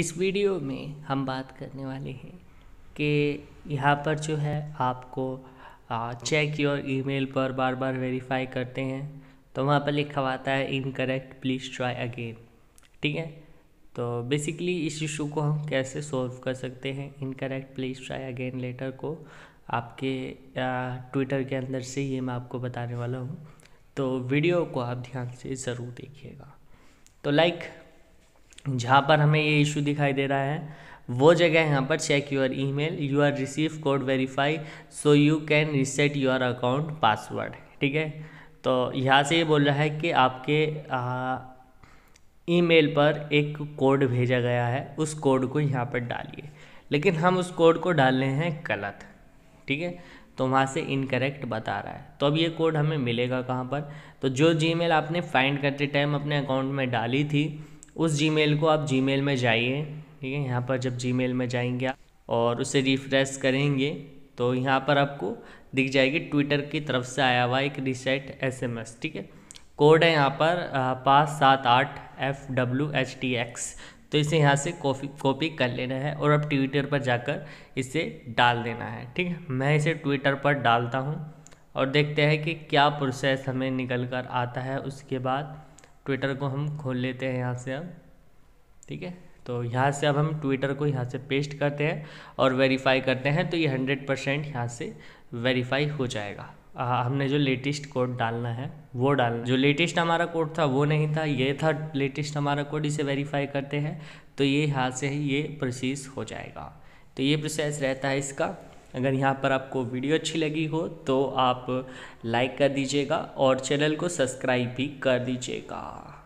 इस वीडियो में हम बात करने वाले हैं कि यहाँ पर जो है आपको चेक योर ईमेल पर बार बार वेरीफाई करते हैं तो वहाँ पर लिखा हुआ आता है इनकरेक्ट प्लीज़ ट्राई अगेन ठीक है तो बेसिकली इस इशू को हम कैसे सॉल्व कर सकते हैं incorrect please try again later को आपके ट्विटर के अंदर से ये मैं आपको बताने वाला हूँ तो वीडियो को आप ध्यान से ज़रूर देखिएगा तो लाइक जहाँ पर हमें ये इशू दिखाई दे रहा है वो जगह यहाँ पर check your email you are receive code verify so you can reset your account password ठीक है तो यहाँ से ये बोल रहा है कि आपके ईमेल पर एक कोड भेजा गया है उस कोड को यहाँ पर डालिए लेकिन हम उस कोड को डालने हैं गलत ठीक है तो वहाँ से इनकरेक्ट बता रहा है तो अब ये कोड हमें मिलेगा कहाँ पर तो जो जीमेल आपने फाइंड करते टाइम अपने अकाउंट में डाली थी उस जी को आप जी में जाइए ठीक है यहाँ पर जब जी में जाएंगे आप और उसे रिफ्रेश करेंगे तो यहाँ पर आपको दिख जाएगी ट्विटर की तरफ से आया हुआ एक रिसेट एसएमएस ठीक है कोड है यहाँ पर पाँच सात आठ F W H T X तो इसे यहाँ से कॉपी कॉपी कर लेना है और अब ट्विटर पर जाकर इसे डाल देना है ठीक है मैं इसे ट्विटर पर डालता हूँ और देखते हैं कि क्या प्रोसेस हमें निकल कर आता है उसके बाद ट्विटर को हम खोल लेते हैं यहाँ से अब ठीक है तो यहाँ से अब हम ट्विटर को यहाँ से पेस्ट करते हैं और वेरीफाई करते हैं तो ये हंड्रेड परसेंट यहाँ से वेरीफाई हो जाएगा आ, हमने जो लेटेस्ट कोड डालना है वो डालना जो लेटेस्ट हमारा कोड था वो नहीं था ये था लेटेस्ट हमारा कोड इसे वेरीफाई करते हैं तो ये यहाँ से ये प्रोसेस हो जाएगा तो ये प्रोसेस रहता है इसका अगर यहाँ पर आपको वीडियो अच्छी लगी हो तो आप लाइक कर दीजिएगा और चैनल को सब्सक्राइब भी कर दीजिएगा